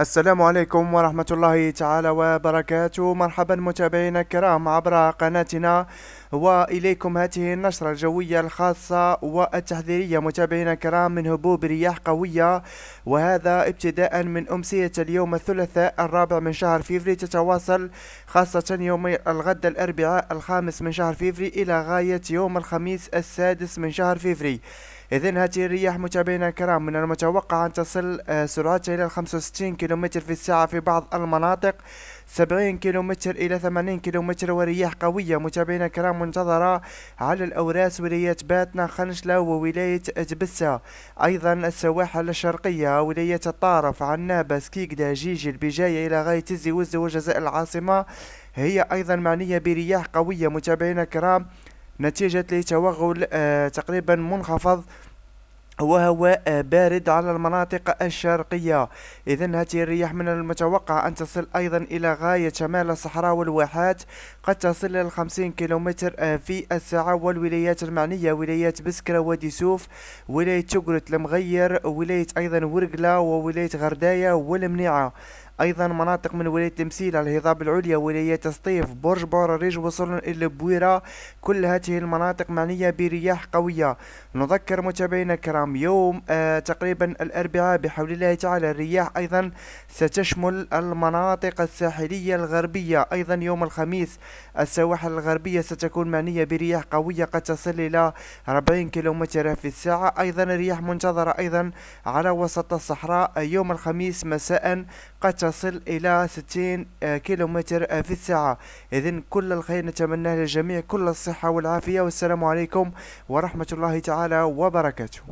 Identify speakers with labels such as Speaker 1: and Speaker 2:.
Speaker 1: السلام عليكم ورحمة الله تعالى وبركاته مرحبا متابعينا الكرام عبر قناتنا وإليكم هذه النشرة الجوية الخاصة والتحذيرية متابعينا الكرام من هبوب رياح قوية وهذا ابتداء من أمسية اليوم الثلاثاء الرابع من شهر فيفري تتواصل خاصة يوم الغد الأربعاء الخامس من شهر فيفري إلى غاية يوم الخميس السادس من شهر فيفري إذا هذه الرياح متابعينا الكرام من المتوقع أن تصل آه، سرعتها إلى 65 كم في الساعة في بعض المناطق 70 كيلومتر إلى 80 كيلومتر ورياح قوية متابعينا الكرام منتظرة على الأوراس ولاية باتنا خنشلة وولاية تبسه أيضا السواحل الشرقية ولاية الطارف عنابة سكيكدا جيجي البجاية إلى غاية تزي وزة وجزائر العاصمة هي أيضا معنية برياح قوية متابعينا الكرام نتيجة لتوغل آه، تقريبا منخفض وهواء آه، بارد على المناطق الشرقية إذا هذه الرياح من المتوقع أن تصل أيضا إلى غاية شمال الصحراء والواحات قد تصل إلى 50 كيلومتر آه، في الساعة والولايات المعنية ولاية بسكرة وادي سوف ولاية تقرت المغير ولاية أيضا ورقلة وولاية غرداية والمنيعة أيضا مناطق من ولاية تمثيل الهضاب العليا ولاية سطيف برج بور الريج وصولا إلى بويرة كل هذه المناطق معنية برياح قوية نذكر متابعينا الكرام يوم آه تقريبا الأربعاء بحول الله تعالى الرياح أيضا ستشمل المناطق الساحلية الغربية أيضا يوم الخميس السواحل الغربية ستكون معنية برياح قوية قد تصل إلى 40 كيلومتر في الساعة أيضا الرياح منتظرة أيضا على وسط الصحراء يوم الخميس مساء قد تصل إلى 60 آه، كيلومتر آه، في الساعة اذا كل الخير نتمناه للجميع كل الصحة والعافية والسلام عليكم ورحمة الله تعالى وبركاته